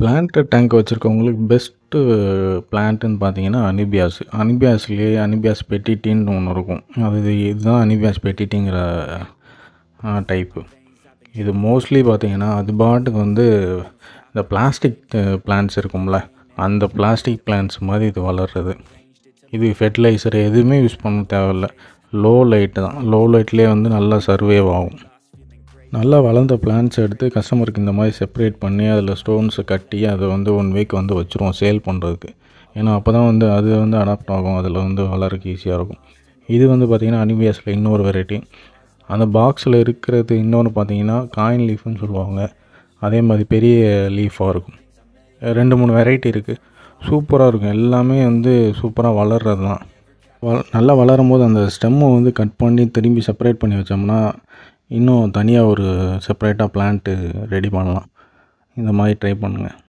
plant tank வச்சுருக்கவங்களுக்கு best பிளான்ட்டுன்னு பார்த்தீங்கன்னா அனிபியாஸ் அனிபியாஸ்லேயே அனிபியாஸ் பெட்டிட்டின்னு ஒன்று இருக்கும் அது இதுதான் அனிபியாஸ் பெட்டிட்டிங்கிற டைப்பு இது மோஸ்ட்லி பார்த்திங்கன்னா அது பாட்டுக்கு வந்து இந்த பிளாஸ்டிக் பிளான்ஸ் இருக்கும்ல அந்த பிளாஸ்டிக் பிளான்ஸ் மாதிரி இது வளர்கிறது இது ஃபெர்டிலைசர் எதுவுமே யூஸ் பண்ண தேவையில்லை லோ லைட்டு தான் லோ லைட்லேயே வந்து நல்லா சர்வேவ் ஆகும் நல்லா வளர்ந்த பிளான்ஸ் எடுத்து கஸ்டமருக்கு இந்த மாதிரி செப்பரேட் பண்ணி அதில் ஸ்டோன்ஸை கட்டி அதை வந்து ஒன் வீக் வந்து வச்சுருவோம் சேல் பண்ணுறதுக்கு ஏன்னா அப்போ தான் வந்து அது வந்து அடாப்ட் ஆகும் அதில் வந்து வளர்க்க ஈஸியாக இருக்கும் இது வந்து பார்த்திங்கன்னா அனிமியாஸில் இன்னொரு வெரைட்டி அந்த பாக்ஸில் இருக்கிறது இன்னொன்று பார்த்தீங்கன்னா காயின் லீஃப்னு சொல்லுவாங்க அதே மாதிரி பெரிய லீஃபாக இருக்கும் ரெண்டு மூணு வெரைட்டி இருக்குது சூப்பராக இருக்கும் எல்லாமே வந்து சூப்பராக வளர்கிறது தான் வ நல்லா வளரும் போது அந்த ஸ்டெம்மை வந்து கட் பண்ணி திரும்பி செப்பரேட் பண்ணி வச்சோம்னா இன்னும் தனியாக ஒரு செப்ரேட்டாக ப்ளான்ட்டு ரெடி பண்ணலாம் இந்த மாதிரி ட்ரை பண்ணுங்கள்